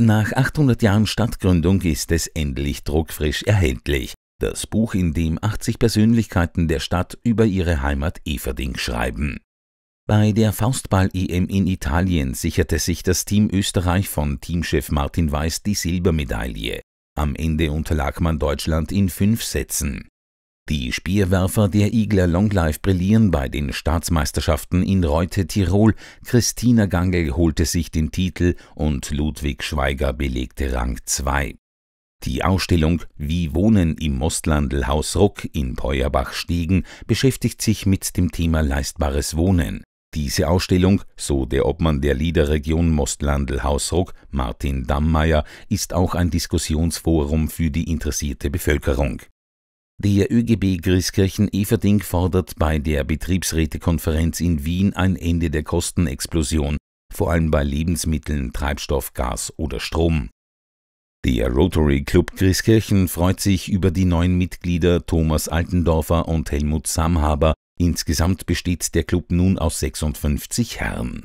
Nach 800 Jahren Stadtgründung ist es endlich druckfrisch erhältlich. Das Buch, in dem 80 Persönlichkeiten der Stadt über ihre Heimat Everding schreiben. Bei der Faustball-EM in Italien sicherte sich das Team Österreich von Teamchef Martin Weiß die Silbermedaille. Am Ende unterlag man Deutschland in fünf Sätzen. Die Speerwerfer der Igler Longlife brillieren bei den Staatsmeisterschaften in Reute, Tirol. Christina Gangel holte sich den Titel und Ludwig Schweiger belegte Rang 2. Die Ausstellung Wie Wohnen im Mostlandelhaus Ruck in peuerbach stiegen beschäftigt sich mit dem Thema leistbares Wohnen. Diese Ausstellung, so der Obmann der Liederregion Mostlandel-Hausruck, Martin Dammeyer, ist auch ein Diskussionsforum für die interessierte Bevölkerung. Der ÖGB Grieskirchen-Everding fordert bei der Betriebsrätekonferenz in Wien ein Ende der Kostenexplosion, vor allem bei Lebensmitteln, Treibstoff, Gas oder Strom. Der Rotary Club Grieskirchen freut sich über die neuen Mitglieder Thomas Altendorfer und Helmut Samhaber. Insgesamt besteht der Club nun aus 56 Herren.